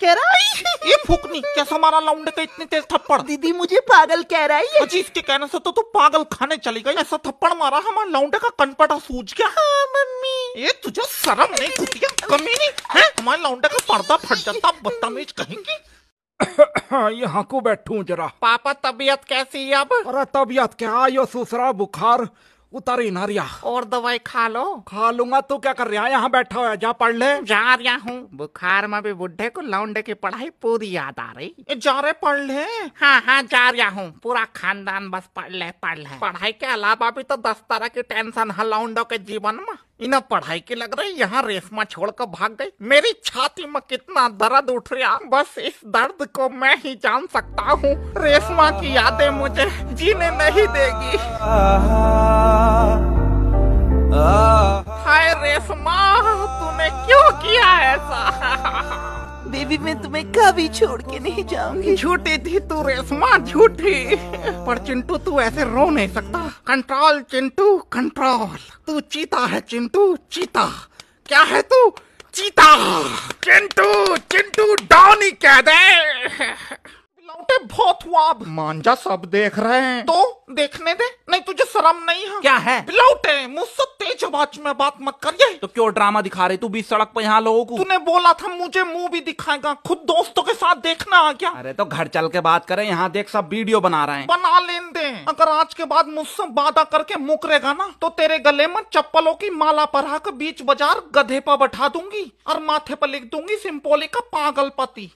कह रहा है ये फूकनी कैसा मारा लाउंडे का इतनी तेज थप्पड़ दीदी मुझे पागल कह रहा है अजी इसके कहने से तो तू तो पागल खाने चली गई ऐसा थप्पड़ मारा हमारे लाउंडे का कनपटा सूज गया हाँ मम्मी ये तुझे शर्म नहीं खुतिया कमी नहीं है हमारे लाउंडे का पर्दा फट जाता बदतमीज कहेंगी यहाँ को बैठू जरा पापा तबीयत कैसी है अब अरे तबीयत क्या यो सुसरा बुखार उतारी ना रिया और दवाई खा लो खा लूंगा तू क्या कर रहा है यहाँ बैठा हुआ जा पढ़ ले जा रहा हूँ बुखार में भी बुढ़े को लौंडे की पढ़ाई पूरी याद आ रही जा रहे पढ़ ले हाँ हाँ जा रहा हूँ पूरा खानदान बस पढ़ ले पढ़ ले पढ़ाई के अलावा भी तो दस तरह की टेंशन है लौंडो के जीवन में इना पढ़ाई के लग रही यहाँ रेशमा छोड़कर भाग गयी मेरी छाती में कितना दर्द उठ रहा बस इस दर्द को मैं ही जान सकता हूँ रेशमा की यादें मुझे जीने नहीं देगी हाय रेशमा तूने क्यों किया ऐसा बेबी मैं तुम्हें कभी छोड़ के नहीं जाऊंगी झूठी थी तू रेशमा झूठी पर चिंटू तू ऐसे रो नहीं सकता कंट्रोल चिंटू कंट्रोल तू चीता है चिंटू चीता क्या है तू चीता चिंटू चिंटू डॉनी कह दे छोटे भोतवाब मांझा सब देख रहे हैं तो देखने दे नहीं तुझे शर्म नहीं है क्या है है मुझसे तेज आवाज में बात मत करिए तो क्यों ड्रामा दिखा रहे तू भी सड़क पर यहाँ लोगों को तूने बोला था मुझे मुंह भी दिखाएगा खुद दोस्तों के साथ देखना आ गया अरे तो घर चल के बात करें यहाँ देख सब वीडियो बना रहे हैं बना लेन दे अगर आज के बाद मुझसे वादा करके मुकरेगा ना तो तेरे गले में चप्पलों की माला पढ़ा बीच बाजार गधे पर बैठा दूंगी और माथे पर लिख दूंगी सिंपोली का पागल पति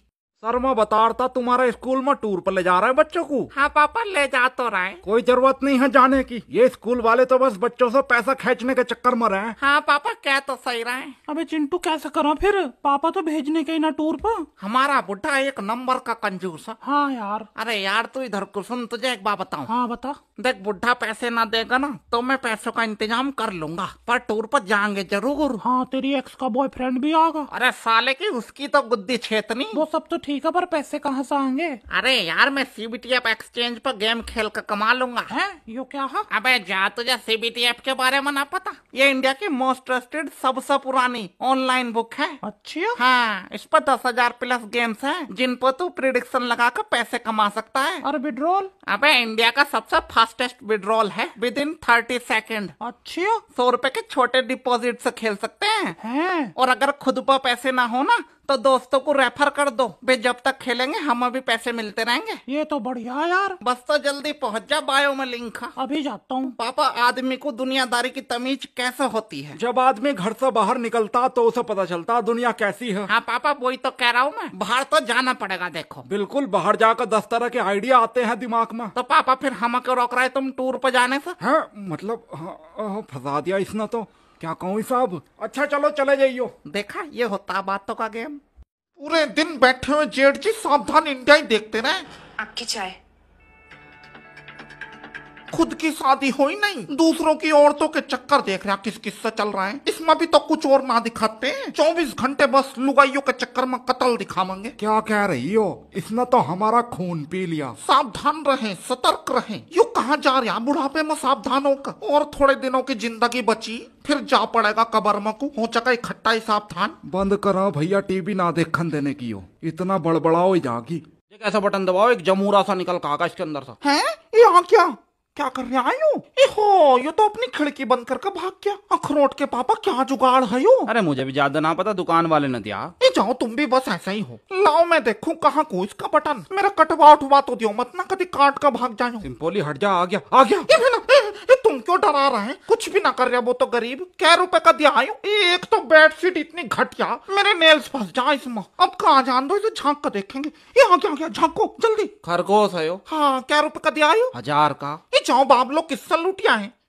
सर मैं बता रहा था तुम्हारा स्कूल में टूर पर ले जा रहा है बच्चों को हाँ पापा ले जा तो रहे कोई जरूरत नहीं है जाने की ये स्कूल वाले तो बस बच्चों से पैसा खींचने के चक्कर में रहे हाँ पापा क्या तो सही रहे अबे चिंटू कैसे करो फिर पापा तो भेजने के ना टूर पर हमारा बुढ़ा एक नंबर का कंजूस है हाँ यार अरे यार तू इधर कुसुम तुझे एक बात बताऊँ हाँ बता देख बुढ़ा पैसे ना देगा ना तो मैं पैसों का इंतजाम कर लूंगा पर टूर पर जाएंगे जरूर हाँ तेरी एक्स का बॉयफ्रेंड भी आगा अरे साले की उसकी तो गुद्दी छेतनी वो सब तो ठीक है पर पैसे कहाँ से आएंगे अरे यार मैं सीबीटीएफ एक्सचेंज पर गेम खेल कर कमा लूंगा है यो क्या है अबे जा तुझे सीबीटीएफ के बारे में ना पता ये इंडिया की मोस्ट ट्रस्टेड सबसे पुरानी ऑनलाइन बुक है अच्छी हाँ इस पर दस हजार प्लस गेम्स है जिन पर तू प्रिडिक्शन लगा कर पैसे कमा सकता है और विड्रोल अब इंडिया का सबसे फास्टेस्ट विड्रॉल है विद इन थर्टी सेकेंड अच्छा सौ रुपए के छोटे डिपॉजिट से खेल सकते हैं है? और अगर खुद पर पैसे ना हो ना तो दोस्तों को रेफर कर दो वे जब तक खेलेंगे हम अभी पैसे मिलते रहेंगे ये तो बढ़िया यार बस तो जल्दी पहुंच जा बायो में लिंक अभी जाता हूँ पापा आदमी को दुनियादारी की तमीज कैसे होती है जब आदमी घर से बाहर निकलता तो उसे पता चलता दुनिया कैसी है हाँ पापा वही तो कह रहा हूँ मैं बाहर तो जाना पड़ेगा देखो बिल्कुल बाहर जाकर दस तरह के आइडिया आते हैं दिमाग में तो पापा फिर हम रोक रहे तुम टूर पर जाने से है हाँ, मतलब फसा हाँ, हाँ, फंसा दिया इसने तो क्या कहूँ साहब अच्छा चलो चले जाइयो देखा ये होता बातों का गेम पूरे दिन बैठे हुए जेठ जी सावधान इंडिया ही देखते रहे आपकी चाय खुद की शादी हो ही नहीं दूसरों की औरतों के चक्कर देख रहे किस किस से चल रहा है इसमें भी तो कुछ और ना दिखाते हैं चौबीस घंटे बस लुगाइयों के चक्कर में कतल दिखावेंगे क्या कह रही हो इसने तो हमारा खून पी लिया सावधान रहे सतर्क रहे यू कहाँ जा रहा बुढ़ापे में सावधान होकर और थोड़े दिनों की जिंदगी बची फिर जा पड़ेगा कबर मकू हो चका इकट्ठा ही सावधान बंद करो भैया टीवी ना देखन देने की हो इतना बड़बड़ाओ जागी एक ऐसा बटन दबाओ एक जमूरा सा निकल का आगा के अंदर सा है यहाँ क्या क्या रहे आयो हो ये तो अपनी खिड़की बंद करके भाग गया अखरोट के पापा क्या जुगाड़ है यो अरे मुझे भी ज्यादा ना पता दुकान वाले ने दिया ये जाओ तुम भी बस ऐसा ही हो लाओ मैं देखूं कहाँ को इसका बटन मेरा कटवा उठवा तो दियो मत ना कभी काट का भाग जायो सिंपोली हट जा आ गया आ गया तुम क्यों डरा रहे हैं कुछ भी ना कर रहे वो तो गरीब क्या रुपए का दिया आयो एक तो बेडशीट इतनी घटिया मेरे नेल्स फंस जाए इसमें अब कहा जान दो इसे झांक कर देखेंगे यहाँ क्या क्या झांको जल्दी खरगोश है हाँ क्या रुपए का दिया आयो हजार का ये जाओ बाबलो किस्सा लुटिया है